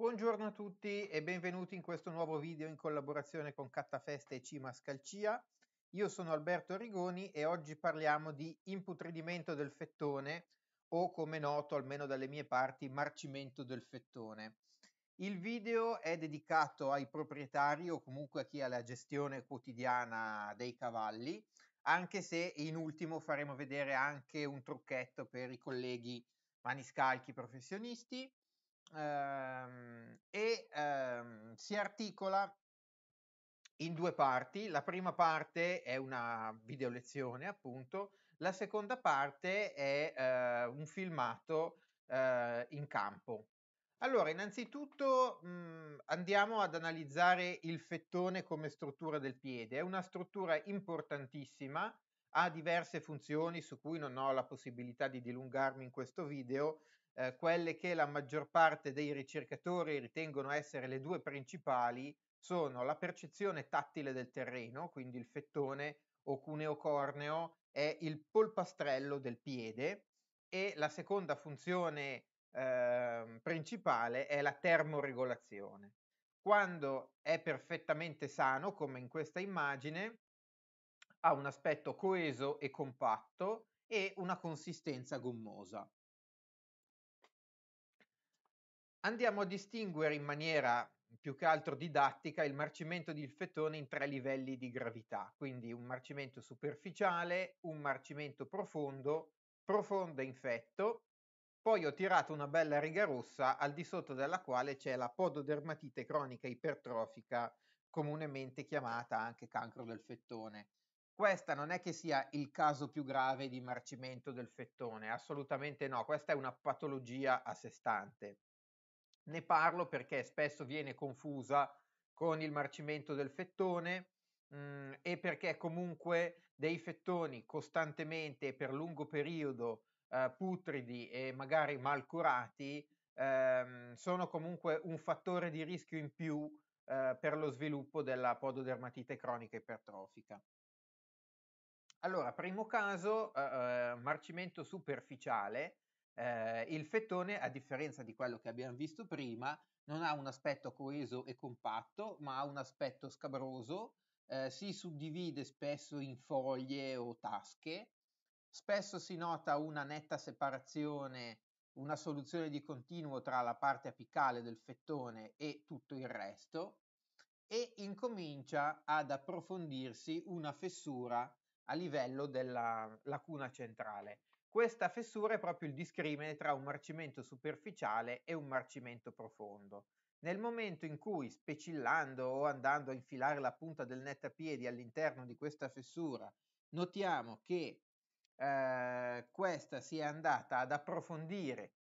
Buongiorno a tutti e benvenuti in questo nuovo video in collaborazione con Cattafeste e Cimas Calcia. Io sono Alberto Rigoni e oggi parliamo di imputridimento del fettone o come noto almeno dalle mie parti marcimento del fettone. Il video è dedicato ai proprietari o comunque a chi ha la gestione quotidiana dei cavalli, anche se in ultimo faremo vedere anche un trucchetto per i colleghi maniscalchi professionisti Ehm, e ehm, si articola in due parti. La prima parte è una video lezione, appunto, la seconda parte è eh, un filmato eh, in campo. Allora, innanzitutto mh, mm, andiamo ad analizzare il fettone come struttura del piede. È una struttura importantissima, ha diverse funzioni su cui non ho la possibilità di dilungarmi in questo video, eh, quelle che la maggior parte dei ricercatori ritengono essere le due principali sono la percezione tattile del terreno, quindi il fettone o cuneo corneo è il polpastrello del piede e la seconda funzione eh, principale è la termoregolazione. Quando è perfettamente sano, come in questa immagine, ha un aspetto coeso e compatto e una consistenza gommosa andiamo a distinguere in maniera più che altro didattica il marcimento del fetone in tre livelli di gravità, quindi un marcimento superficiale, un marcimento profondo, profondo infetto, poi ho tirato una bella riga rossa al di sotto della quale c'è la pododermatite cronica ipertrofica, comunemente chiamata anche cancro del fettone. Questa non è che sia il caso più grave di marcimento del fettone, assolutamente no, questa è una patologia a sé stante. Ne parlo perché spesso viene confusa con il marcimento del fettone mh, mm, e perché comunque dei fettoni costantemente e per lungo periodo eh, putridi e magari mal curati ehm, sono comunque un fattore di rischio in più eh, per lo sviluppo della pododermatite cronica ipertrofica. Allora, primo caso, eh, eh marcimento superficiale, eh, il fettone, a differenza di quello che abbiamo visto prima, non ha un aspetto coeso e compatto, ma ha un aspetto scabroso, eh, si suddivide spesso in foglie o tasche, spesso si nota una netta separazione, una soluzione di continuo tra la parte apicale del fettone e tutto il resto, e incomincia ad approfondirsi una fessura a livello della lacuna centrale. Questa fessura è proprio il discrimine tra un marcimento superficiale e un marcimento profondo. Nel momento in cui, specillando o andando a infilare la punta del nettapiedi all'interno di questa fessura, notiamo che eh, questa si è andata ad approfondire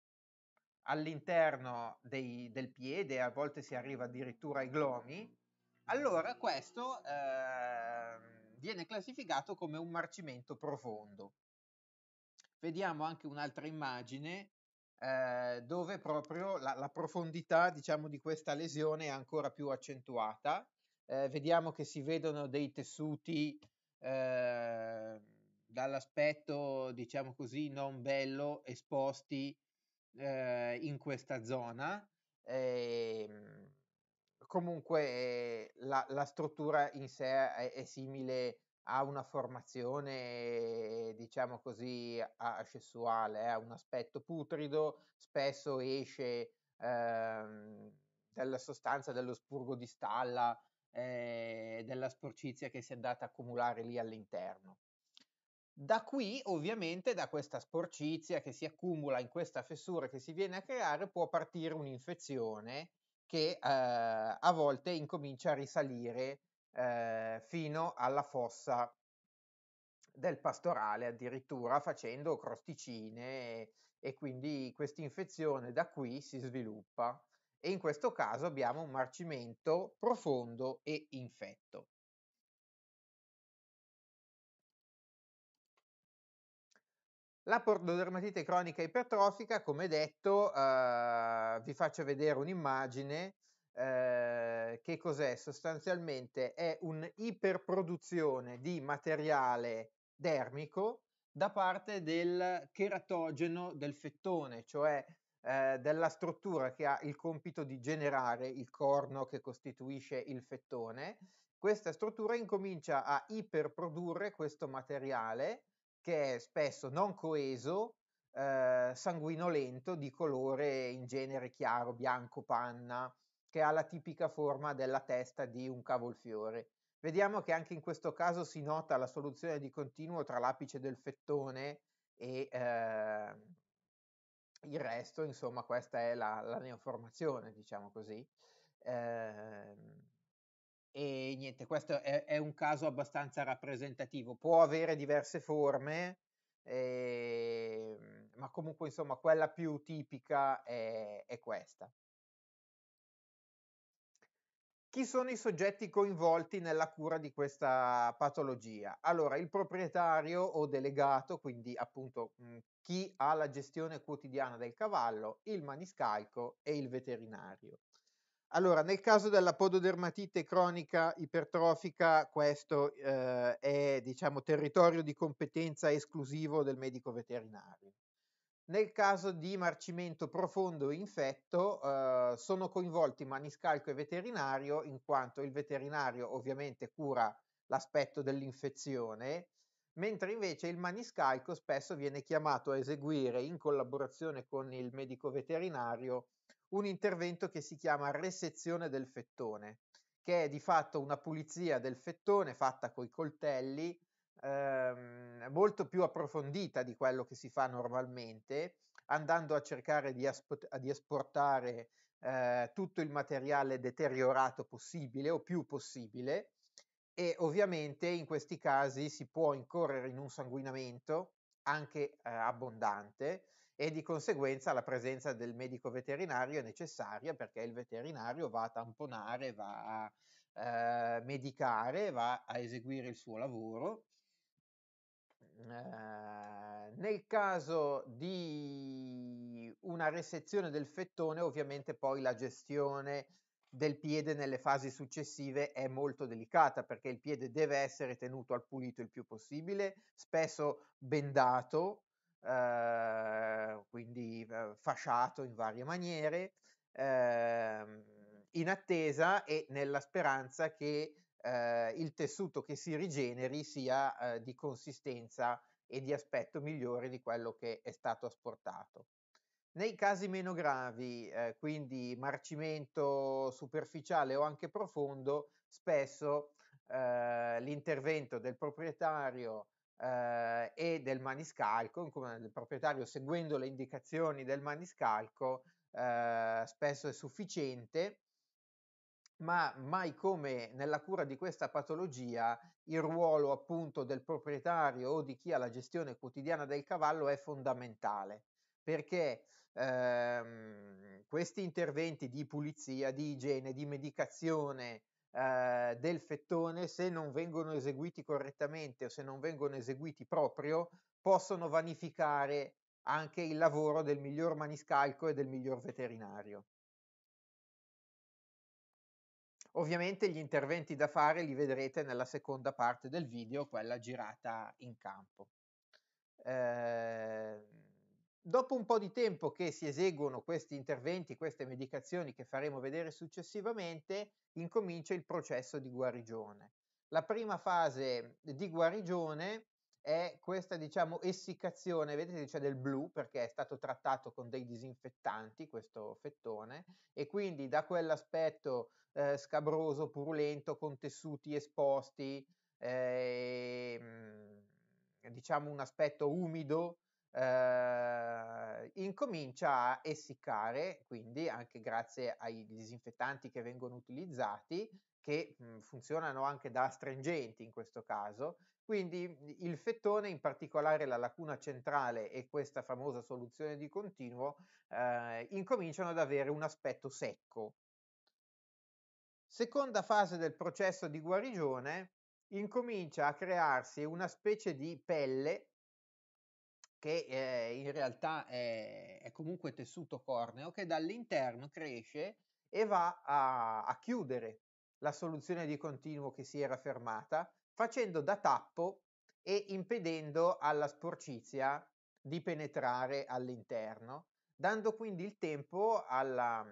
all'interno dei, del piede, a volte si arriva addirittura ai glomi, allora questo eh, viene classificato come un marcimento profondo vediamo anche un'altra immagine eh, dove proprio la, la profondità diciamo, di questa lesione è ancora più accentuata. Eh, vediamo che si vedono dei tessuti eh, dall'aspetto, diciamo così, non bello esposti eh, in questa zona. Ehm, comunque eh, la, la, struttura in sé è, è simile ha una formazione, diciamo così, ascessuale, eh, ha un aspetto putrido, spesso esce ehm, dalla sostanza dello spurgo di stalla, eh, della sporcizia che si è andata a accumulare lì all'interno. Da qui, ovviamente, da questa sporcizia che si accumula in questa fessura che si viene a creare, può partire un'infezione che eh, a volte incomincia a risalire eh, fino alla fossa del pastorale addirittura facendo crosticine e, e quindi questa infezione da qui si sviluppa e in questo caso abbiamo un marcimento profondo e infetto. La pordodermatite cronica ipertrofica, come detto, eh, vi faccio vedere un'immagine eh, che cos'è? Sostanzialmente è un'iperproduzione di materiale dermico da parte del cheratogeno del fettone, cioè eh, della struttura che ha il compito di generare il corno che costituisce il fettone. Questa struttura incomincia a iperprodurre questo materiale che è spesso non coeso, eh, sanguinolento, di colore in genere chiaro, bianco, panna, che ha la tipica forma della testa di un cavolfiore. Vediamo che anche in questo caso si nota la soluzione di continuo tra l'apice del fettone e eh, il resto, insomma questa è la, la neoformazione, diciamo così. Eh, e niente, questo è, è, un caso abbastanza rappresentativo, può avere diverse forme, eh, ma comunque insomma quella più tipica è, è questa. Chi sono i soggetti coinvolti nella cura di questa patologia? Allora, il proprietario o delegato, quindi appunto chi ha la gestione quotidiana del cavallo, il maniscalco e il veterinario. Allora, nel caso della pododermatite cronica ipertrofica, questo eh, è diciamo, territorio di competenza esclusivo del medico veterinario. Nel caso di marcimento profondo infetto eh, sono coinvolti maniscalco e veterinario in quanto il veterinario ovviamente cura l'aspetto dell'infezione, mentre invece il maniscalco spesso viene chiamato a eseguire in collaborazione con il medico veterinario un intervento che si chiama resezione del fettone, che è di fatto una pulizia del fettone fatta coi coltelli ehm, molto più approfondita di quello che si fa normalmente, andando a cercare di, aspo- di esportare eh, tutto il materiale deteriorato possibile o più possibile e ovviamente in questi casi si può incorrere in un sanguinamento anche eh, abbondante e di conseguenza la presenza del medico veterinario è necessaria perché il veterinario va a tamponare, va a eh, medicare, va a eseguire il suo lavoro eh, nel caso di una resezione del fettone, ovviamente poi la gestione del piede nelle fasi successive è molto delicata perché il piede deve essere tenuto al pulito il più possibile, spesso bendato, eh, quindi eh, fasciato in varie maniere, ehm, in attesa e nella speranza che eh, il tessuto che si rigeneri sia eh, di consistenza e di aspetto migliore di quello che è stato asportato. Nei casi meno gravi, eh, quindi marcimento superficiale o anche profondo, spesso eh, l'intervento del proprietario eh, e del maniscalco, il proprietario seguendo le indicazioni del maniscalco, eh, spesso è sufficiente ma mai come nella cura di questa patologia il ruolo appunto del proprietario o di chi ha la gestione quotidiana del cavallo è fondamentale perché ehm, questi interventi di pulizia, di igiene, di medicazione eh, del fettone, se non vengono eseguiti correttamente o se non vengono eseguiti proprio, possono vanificare anche il lavoro del miglior maniscalco e del miglior veterinario. Ovviamente gli interventi da fare li vedrete nella seconda parte del video, quella girata in campo. Eh, dopo un po' di tempo che si eseguono questi interventi, queste medicazioni che faremo vedere successivamente, incomincia il processo di guarigione. La prima fase di guarigione è questa diciamo essiccazione, vedete c'è del blu perché è stato trattato con dei disinfettanti questo fettone e quindi da quell'aspetto eh, scabroso, purulento, con tessuti esposti, eh, ehm, diciamo un aspetto umido eh, incomincia a essiccare, quindi anche grazie ai disinfettanti che vengono utilizzati, che mh, mhmm, funzionano anche da astringenti in questo caso. Quindi mhmm, il fettone, in particolare la lacuna centrale e questa famosa soluzione di continuo, eh, incominciano ad avere un aspetto secco. Seconda fase del processo di guarigione, incomincia a crearsi una specie di pelle che eh, in realtà è, è, comunque tessuto corneo, che dall'interno cresce e va a, a chiudere la soluzione di continuo che si era fermata, facendo da tappo e impedendo alla sporcizia di penetrare all'interno, dando quindi il tempo alla,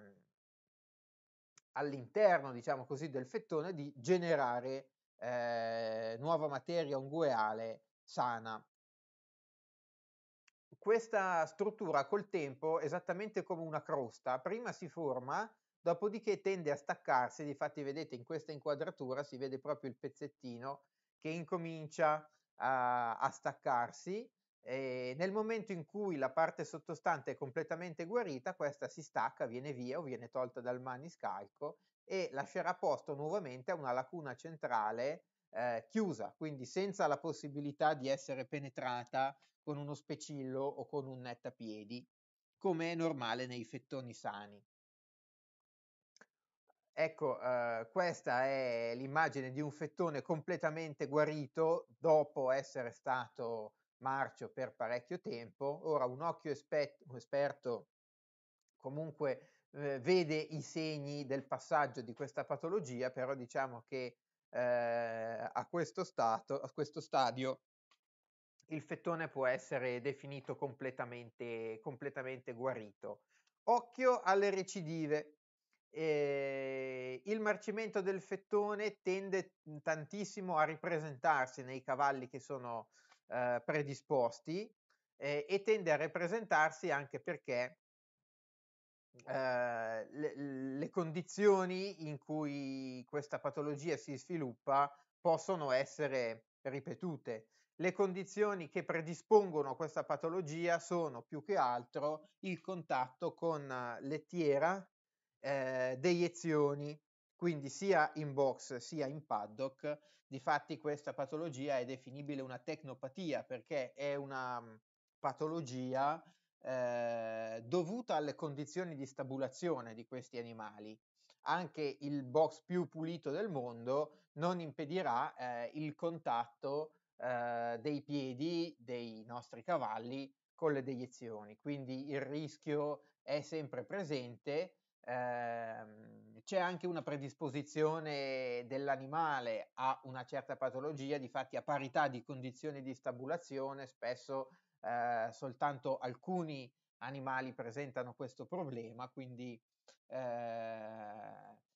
all'interno, diciamo così, del fettone di generare eh, nuova materia ungueale sana questa struttura col tempo, esattamente come una crosta, prima si forma, dopodiché tende a staccarsi, difatti vedete in questa inquadratura si vede proprio il pezzettino che incomincia a, a staccarsi e nel momento in cui la parte sottostante è completamente guarita, questa si stacca, viene via o viene tolta dal maniscalco e lascerà posto nuovamente a una lacuna centrale eh, chiusa, quindi senza la possibilità di essere penetrata con uno specillo o con un nettapiedi, come è normale nei fettoni sani. Ecco, eh, questa è l'immagine di un fettone completamente guarito dopo essere stato marcio per parecchio tempo. Ora un occhio espet- esperto comunque eh, vede i segni del passaggio di questa patologia, però diciamo che eh, a, questo stato, a questo stadio il fettone può essere definito completamente, completamente guarito. Occhio alle recidive. Eh, il marcimento del fettone tende tantissimo a ripresentarsi nei cavalli che sono eh, predisposti eh, e tende a ripresentarsi anche perché Ehm, le, le, condizioni in cui questa patologia si sviluppa possono essere ripetute. Le condizioni che predispongono questa patologia sono più che altro il contatto con lettiera, eh, deiezioni, quindi sia in box sia in paddock. Difatti questa patologia è definibile una tecnopatia perché è una patologia eh, dovuta alle condizioni di stabulazione di questi animali. Anche il box più pulito del mondo non impedirà eh, il contatto eh, dei piedi dei nostri cavalli con le deiezioni, quindi il rischio è sempre presente. Ehm, c'è anche una predisposizione dell'animale a una certa patologia, difatti a parità di condizioni di stabulazione spesso eh, soltanto alcuni animali presentano questo problema, quindi eh,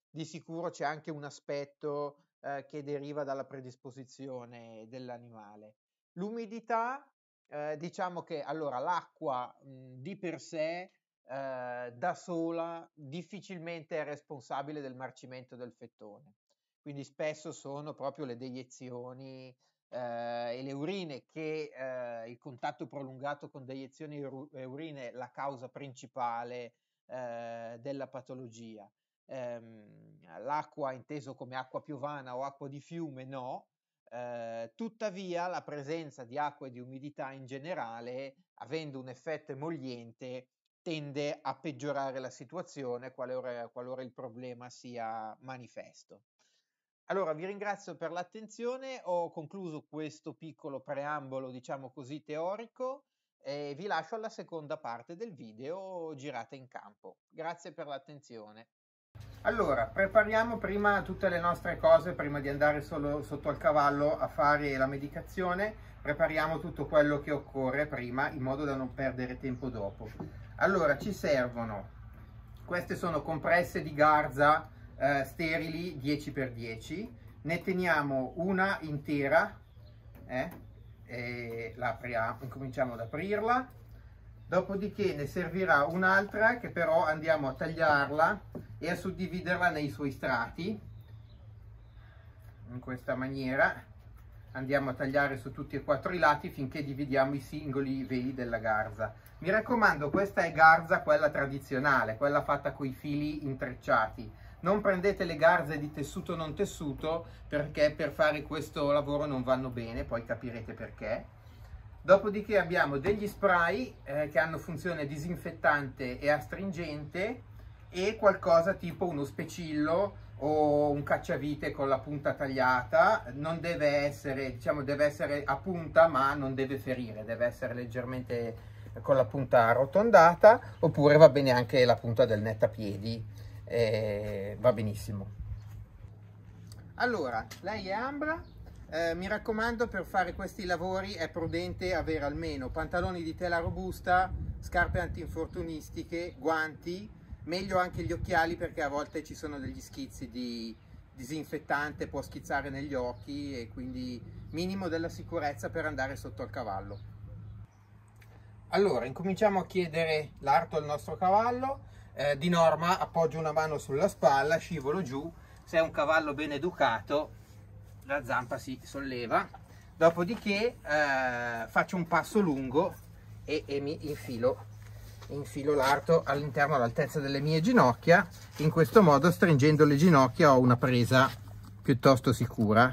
di sicuro c'è anche un aspetto eh, che deriva dalla predisposizione dell'animale. L'umidità, eh, diciamo che allora l'acqua mh, mhmm, di per sé eh, da sola difficilmente è responsabile del marcimento del fettone, quindi spesso sono proprio le deiezioni eh, e le urine che eh, il contatto prolungato con deiezioni urine è la causa principale eh, della patologia. Ehm, l'acqua inteso come acqua piovana o acqua di fiume no, eh, tuttavia la presenza di acqua e di umidità in generale, avendo un effetto emoliente, tende a peggiorare la situazione qualora, qualora il problema sia manifesto. Allora, vi ringrazio per l'attenzione, ho concluso questo piccolo preambolo, diciamo così, teorico e vi lascio alla seconda parte del video girata in campo. Grazie per l'attenzione. Allora, prepariamo prima tutte le nostre cose, prima di andare solo sotto al cavallo a fare la medicazione, prepariamo tutto quello che occorre prima in modo da non perdere tempo dopo. Allora, ci servono, queste sono compresse di garza eh, sterili 10x10, ne teniamo una intera, eh, cominciamo ad aprirla, dopodiché ne servirà un'altra che però andiamo a tagliarla e a suddividerla nei suoi strati, in questa maniera andiamo a tagliare su tutti e quattro i lati finché dividiamo i singoli veli della garza. Mi raccomando, questa è garza quella tradizionale, quella fatta con i fili intrecciati. Non prendete le garze di tessuto non tessuto perché per fare questo lavoro non vanno bene, poi capirete perché. Dopodiché abbiamo degli spray eh, che hanno funzione disinfettante e astringente e qualcosa tipo uno specillo o un cacciavite con la punta tagliata, non deve essere, diciamo, deve essere a punta ma non deve ferire, deve essere leggermente con la punta arrotondata oppure va bene anche la punta del nettapiedi e va benissimo allora lei è ambra eh, mi raccomando per fare questi lavori è prudente avere almeno pantaloni di tela robusta scarpe antinfortunistiche guanti meglio anche gli occhiali perché a volte ci sono degli schizzi di disinfettante può schizzare negli occhi e quindi minimo della sicurezza per andare sotto al cavallo allora incominciamo a chiedere l'arto al nostro cavallo eh, di norma appoggio una mano sulla spalla, scivolo giù, se è un cavallo ben educato la zampa si solleva, dopodiché eh, faccio un passo lungo e, e mi infilo, infilo l'arto all'interno all'altezza delle mie ginocchia, in questo modo stringendo le ginocchia ho una presa piuttosto sicura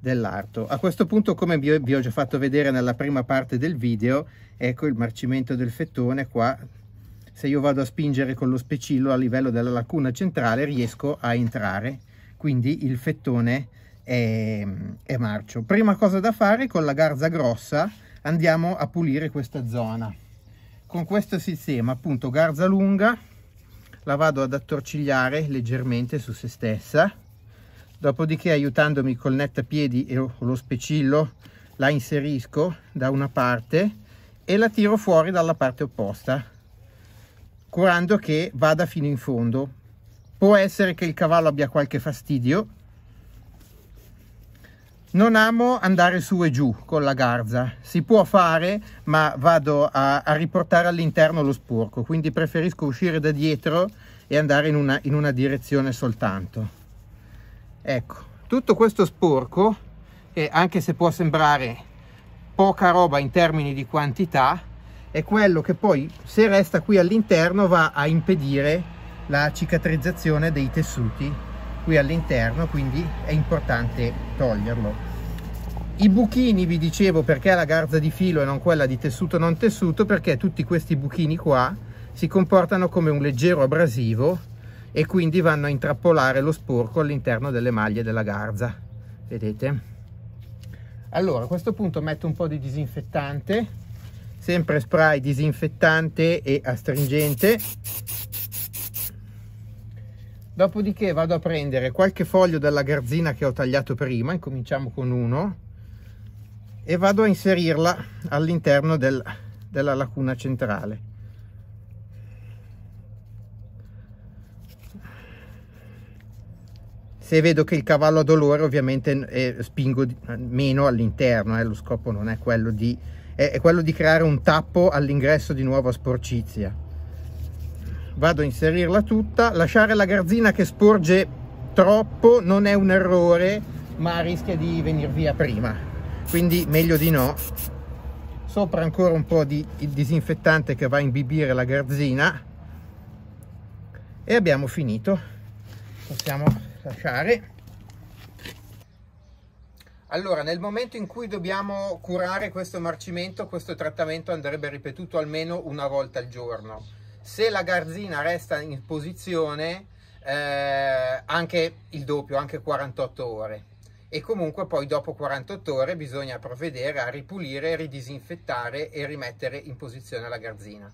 dell'arto. A questo punto, come vi ho già fatto vedere nella prima parte del video, ecco il marcimento del fettone qua se io vado a spingere con lo specillo a livello della lacuna centrale riesco a entrare, quindi il fettone è, è marcio. Prima cosa da fare con la garza grossa andiamo a pulire questa zona. Con questo sistema appunto garza lunga la vado ad attorcigliare leggermente su se stessa, dopodiché aiutandomi col nettapiedi e lo specillo la inserisco da una parte e la tiro fuori dalla parte opposta curando che vada fino in fondo. Può essere che il cavallo abbia qualche fastidio. Non amo andare su e giù con la garza, si può fare ma vado a, a riportare all'interno lo sporco, quindi preferisco uscire da dietro e andare in una, in una direzione soltanto. Ecco, tutto questo sporco, che anche se può sembrare poca roba in termini di quantità, è quello che poi se resta qui all'interno va a impedire la cicatrizzazione dei tessuti qui all'interno quindi è importante toglierlo i buchini vi dicevo perché la garza di filo e non quella di tessuto non tessuto perché tutti questi buchini qua si comportano come un leggero abrasivo e quindi vanno a intrappolare lo sporco all'interno delle maglie della garza vedete allora a questo punto metto un po' di disinfettante sempre spray disinfettante e astringente dopodiché vado a prendere qualche foglio della garzina che ho tagliato prima incominciamo con uno e vado a inserirla all'interno del, della lacuna centrale se vedo che il cavallo ha dolore ovviamente eh, spingo meno all'interno eh, lo scopo non è quello di è, è quello di creare un tappo all'ingresso di nuova sporcizia. Vado a inserirla tutta, lasciare la garzina che sporge troppo non è un errore, ma rischia di venire via prima, quindi meglio di no. Sopra ancora un po' di disinfettante che va a imbibire la garzina e abbiamo finito. Possiamo lasciare allora, nel momento in cui dobbiamo curare questo marcimento, questo trattamento andrebbe ripetuto almeno una volta al giorno. Se la garzina resta in posizione, eh, anche il doppio, anche 48 ore. E comunque poi dopo 48 ore bisogna provvedere a ripulire, ridisinfettare e rimettere in posizione la garzina.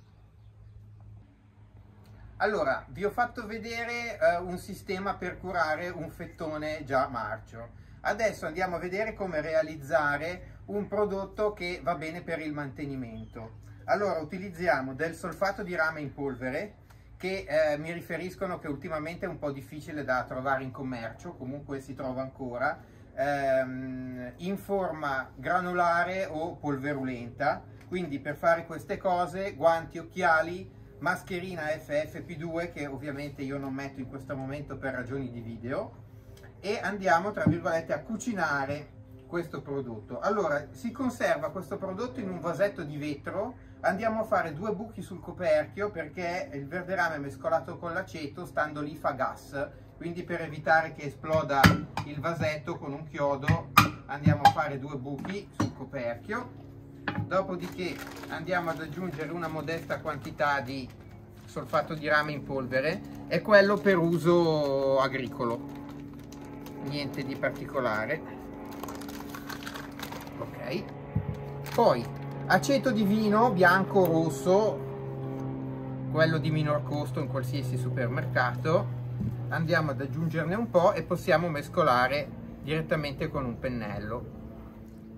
Allora, vi ho fatto vedere eh, un sistema per curare un fettone già marcio. Adesso andiamo a vedere come realizzare un prodotto che va bene per il mantenimento. Allora utilizziamo del solfato di rame in polvere che eh, mi riferiscono che ultimamente è un po' difficile da trovare in commercio, comunque si trova ancora, ehm, in forma granulare o polverulenta. Quindi per fare queste cose guanti, occhiali, mascherina FFP2 che ovviamente io non metto in questo momento per ragioni di video e andiamo tra virgolette a cucinare questo prodotto allora si conserva questo prodotto in un vasetto di vetro andiamo a fare due buchi sul coperchio perché il verde rame mescolato con l'aceto stando lì fa gas quindi per evitare che esploda il vasetto con un chiodo andiamo a fare due buchi sul coperchio dopodiché andiamo ad aggiungere una modesta quantità di solfato di rame in polvere è quello per uso agricolo niente di particolare ok poi aceto di vino bianco rosso quello di minor costo in qualsiasi supermercato andiamo ad aggiungerne un po' e possiamo mescolare direttamente con un pennello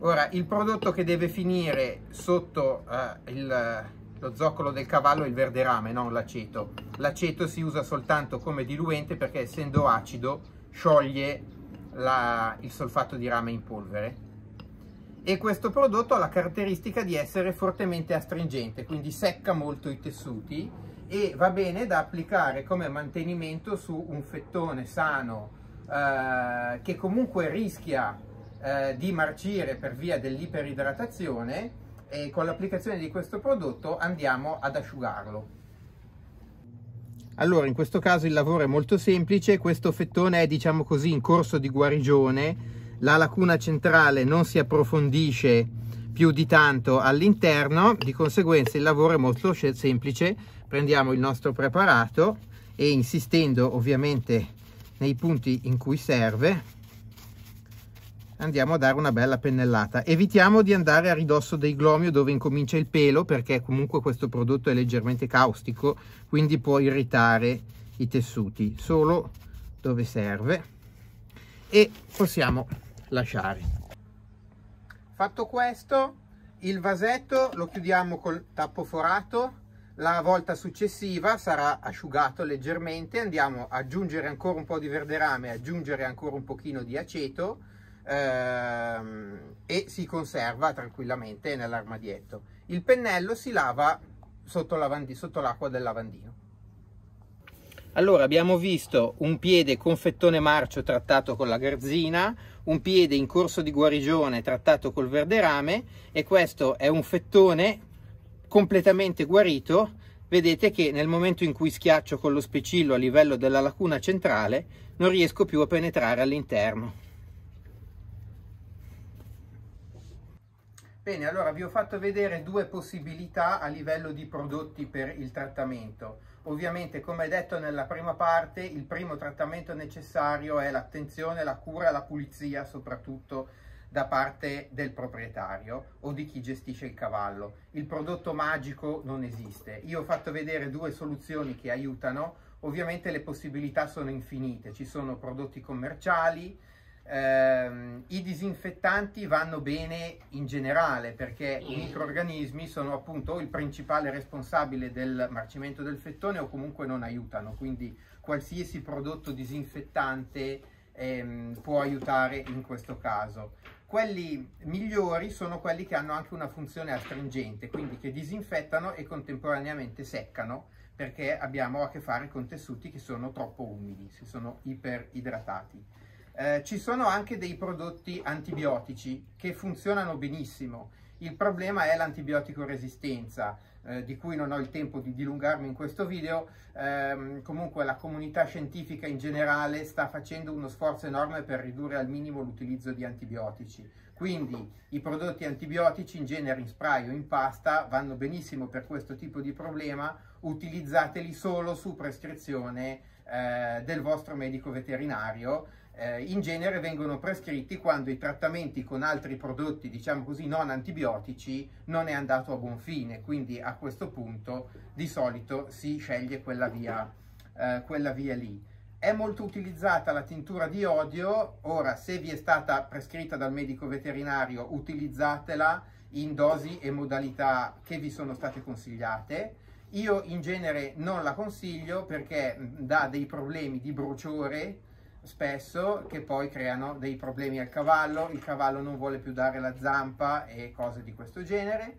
ora il prodotto che deve finire sotto eh, il, lo zoccolo del cavallo è il verde rame non l'aceto l'aceto si usa soltanto come diluente perché essendo acido scioglie la, il solfato di rame in polvere e questo prodotto ha la caratteristica di essere fortemente astringente quindi secca molto i tessuti e va bene da applicare come mantenimento su un fettone sano eh, che comunque rischia eh, di marcire per via dell'iperidratazione e con l'applicazione di questo prodotto andiamo ad asciugarlo allora in questo caso il lavoro è molto semplice, questo fettone è diciamo così in corso di guarigione, la lacuna centrale non si approfondisce più di tanto all'interno, di conseguenza il lavoro è molto semplice, prendiamo il nostro preparato e insistendo ovviamente nei punti in cui serve andiamo a dare una bella pennellata. Evitiamo di andare a ridosso dei glomio dove incomincia il pelo perché comunque questo prodotto è leggermente caustico, quindi può irritare i tessuti, solo dove serve e possiamo lasciare. Fatto questo, il vasetto lo chiudiamo col tappo forato, la volta successiva sarà asciugato leggermente, andiamo ad aggiungere ancora un po' di verderame, aggiungere ancora un pochino di aceto, ehm, e si conserva tranquillamente nell'armadietto. Il pennello si lava sotto l'acqua del lavandino. Allora abbiamo visto un piede con fettone marcio trattato con la garzina, un piede in corso di guarigione trattato col verderame e questo è un fettone completamente guarito. Vedete che nel momento in cui schiaccio con lo specillo a livello della lacuna centrale non riesco più a penetrare all'interno. Bene, allora vi ho fatto vedere due possibilità a livello di prodotti per il trattamento. Ovviamente, come detto nella prima parte, il primo trattamento necessario è l'attenzione, la cura, la pulizia soprattutto da parte del proprietario o di chi gestisce il cavallo. Il prodotto magico non esiste. Io ho fatto vedere due soluzioni che aiutano. Ovviamente le possibilità sono infinite, ci sono prodotti commerciali, Ehm, I disinfettanti vanno bene in generale perché i microorganismi sono appunto il principale responsabile del marcimento del fettone o comunque non aiutano, quindi qualsiasi prodotto disinfettante ehm, può aiutare in questo caso. Quelli migliori sono quelli che hanno anche una funzione astringente, quindi che disinfettano e contemporaneamente seccano perché abbiamo a che fare con tessuti che sono troppo umidi, si sono iperidratati. Eh, ci sono anche dei prodotti antibiotici che funzionano benissimo. Il problema è l'antibiotico resistenza, eh, di cui non ho il tempo di dilungarmi in questo video. Eh, comunque la comunità scientifica in generale sta facendo uno sforzo enorme per ridurre al minimo l'utilizzo di antibiotici. Quindi i prodotti antibiotici in genere in spray o in pasta vanno benissimo per questo tipo di problema, utilizzateli solo su prescrizione eh, del vostro medico veterinario eh, in genere vengono prescritti quando i trattamenti con altri prodotti, diciamo così, non antibiotici non è andato a buon fine, quindi a questo punto di solito si sceglie quella via, eh, quella via lì. È molto utilizzata la tintura di odio, ora se vi è stata prescritta dal medico veterinario utilizzatela in dosi e modalità che vi sono state consigliate. Io in genere non la consiglio perché mm, dà dei problemi di bruciore, spesso che poi creano dei problemi al cavallo, il cavallo non vuole più dare la zampa e cose di questo genere.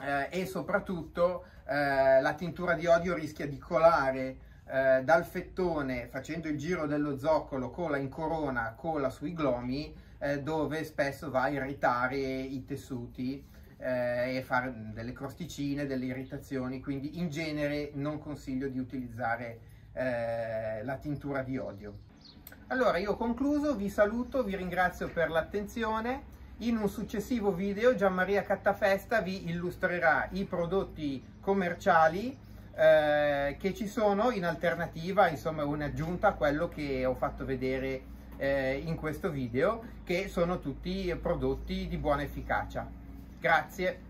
Eh, e soprattutto eh, la tintura di odio rischia di colare eh, dal fettone facendo il giro dello zoccolo cola in corona, cola sui glomi eh, dove spesso va a irritare i tessuti eh, e fare delle crosticine, delle irritazioni quindi in genere non consiglio di utilizzare eh, la tintura di odio allora io ho concluso, vi saluto, vi ringrazio per l'attenzione. In un successivo video Gianmaria Cattafesta vi illustrerà i prodotti commerciali eh, che ci sono in alternativa, insomma un'aggiunta a quello che ho fatto vedere eh, in questo video, che sono tutti prodotti di buona efficacia. Grazie!